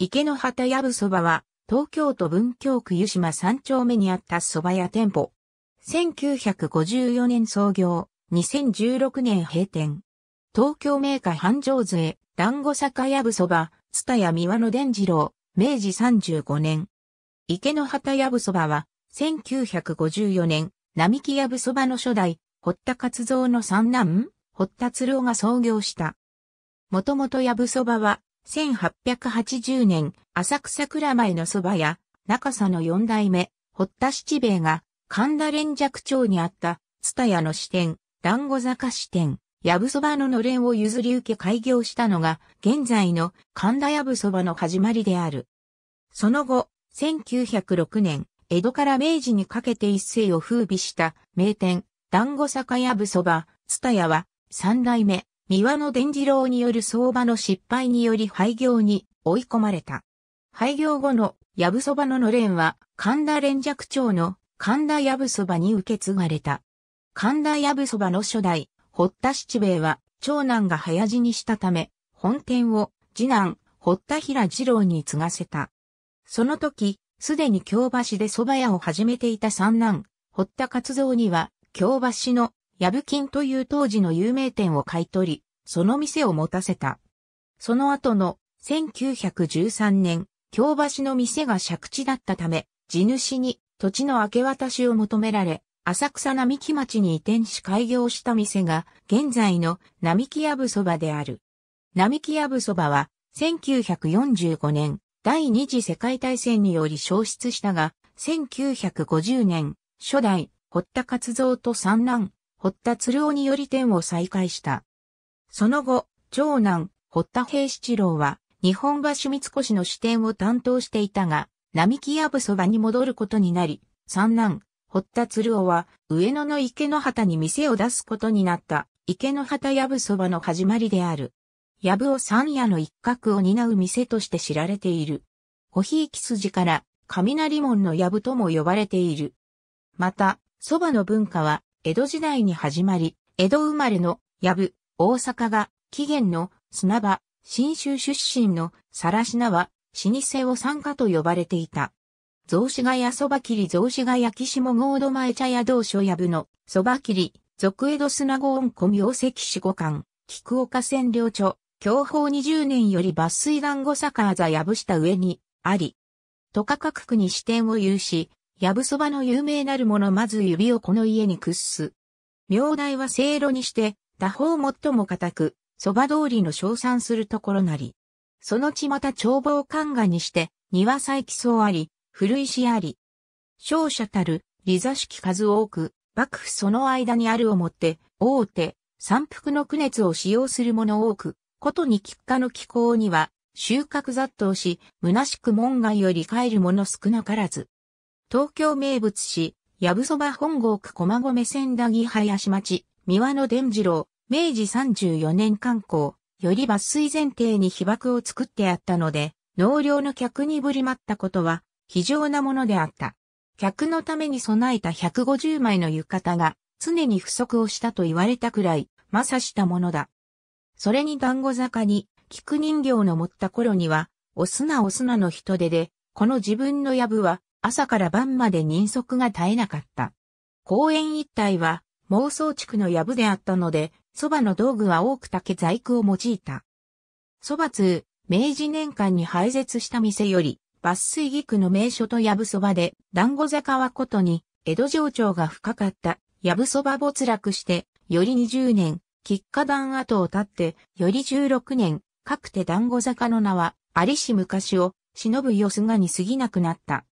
池の旗やぶそばは、東京都文京区湯島三丁目にあった蕎麦屋店舗。1954年創業、2016年閉店。東京名家繁盛税、団子坂やぶそば、津田屋三輪の伝次郎、明治35年。池の旗やぶそばは、1954年、並木やぶそばの初代、堀田勝造の三男、堀田鶴尾が創業した。もともとやぶそばは、1880年、浅草蔵前の蕎麦屋、中佐の四代目、堀田七兵衛が、神田連尺町にあった、津田屋の支店、団子坂支店、やぶそばののれんを譲り受け開業したのが、現在の神田やぶそばの始まりである。その後、1906年、江戸から明治にかけて一世を風靡した名店、団子坂やぶそば、津田屋は、三代目、三輪の伝次郎による相場の失敗により廃業に追い込まれた。廃業後のやぶそばののれんは神田連弱町の神田やぶそばに受け継がれた。神田やぶそばの初代、堀田七兵衛は長男が早死にしたため、本店を次男、堀田平次郎に継がせた。その時、すでに京橋で蕎麦屋を始めていた三男、堀田勝蔵には、京橋のヤブキンという当時の有名店を買い取り、その店を持たせた。その後の1913年、京橋の店が借地だったため、地主に土地の明け渡しを求められ、浅草並木町に移転し開業した店が、現在の並木ヤブそばである。並木ヤブそばは、1945年、第二次世界大戦により消失したが、1950年、初代、堀田勝蔵と三男、堀田鶴夫により天を再開した。その後、長男、堀田平七郎は、日本橋三越の支店を担当していたが、並木やぶそばに戻ることになり、三男、堀田鶴夫は、上野の池の旗に店を出すことになった、池の旗やぶそばの始まりである。やぶを三夜の一角を担う店として知られている。コヒーキ筋から雷門のやぶとも呼ばれている。また、そばの文化は江戸時代に始まり、江戸生まれの、やぶ、大阪が、起源の、砂場、新州出身の、しなは、老舗を参加と呼ばれていた。雑司ヶ谷そば切り雑司ヶ谷岸も郷土前茶屋道所やぶの、そば切り、俗江戸砂子温古名石四五館、菊岡占領著、享保20年より抜粋団子坂あざやぶした上に、あり。と価格区に支店を有し、やぶそばの有名なるものまず指をこの家に屈す。明大はせいろにして、他方最も固く、そば通りの称賛するところなり。その地また眺望看画にして、庭再起草あり、古石あり。勝者たる、利座式数多く、幕府その間にあるをもって、大手、三福の苦熱を使用する者多く、ことに喫下の気候には、収穫雑踏し、虚しく門外より帰る者少なからず。東京名物市、やぶそば本郷区駒込線田木林町、三輪の伝次郎、明治34年観光、より抜粋前提に被爆を作ってあったので、納涼の客にぶりまったことは、非常なものであった。客のために備えた150枚の浴衣が、常に不足をしたと言われたくらい、まさしたものだ。それに団子坂に、菊人形の持った頃には、お砂お砂の人手で、この自分の藪は、朝から晩まで人足が絶えなかった。公園一帯は妄想地区の藪であったので、蕎麦の道具は多く竹細工を用いた。蕎麦通、明治年間に廃絶した店より、抜粋区の名所と藪蕎そばで、団子坂はことに、江戸情緒が深かった、藪蕎そば没落して、より20年、喫下団跡を経って、より16年、かくて団子坂の名は、ありし昔を、忍ぶよすがに過ぎなくなった。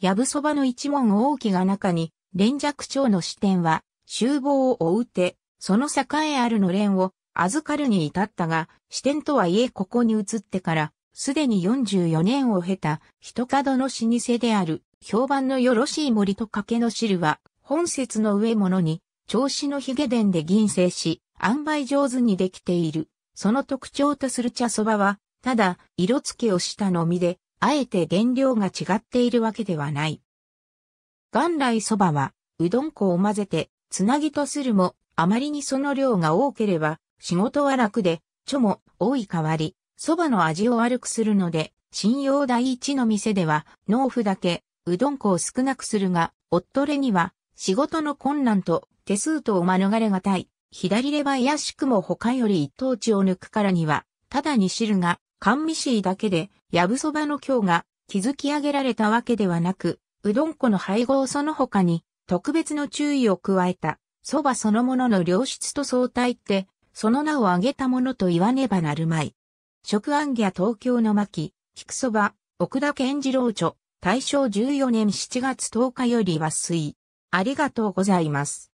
やぶそばの一門大きが中に、連弱町の支店は、厨房を追うて、その栄あるの連を、預かるに至ったが、支店とはいえここに移ってから、すでに44年を経た、人角の老舗である、評判のよろしい森と掛けの汁は、本節の上物に、調子の髭伝で銀製し、塩梅上手にできている。その特徴とする茶そばは、ただ、色付けをしたのみで、あえて原料が違っているわけではない。元来蕎麦は、うどん粉を混ぜて、つなぎとするも、あまりにその量が多ければ、仕事は楽で、ちょも多い代わり、蕎麦の味を悪くするので、信用第一の店では、農夫だけ、うどん粉を少なくするが、おっとれには、仕事の困難と、手数とを免れがたい。左レバやしくも他より一等地を抜くからには、ただに知るが甘味市だけで、やぶそばの京が築き上げられたわけではなく、うどん粉の配合その他に、特別の注意を加えた、蕎麦そのものの良質と相対って、その名を挙げたものと言わねばなるまい。食案ギャ東京の巻、菊蕎麦、奥田健次郎著、大正14年7月10日よりは粋。ありがとうございます。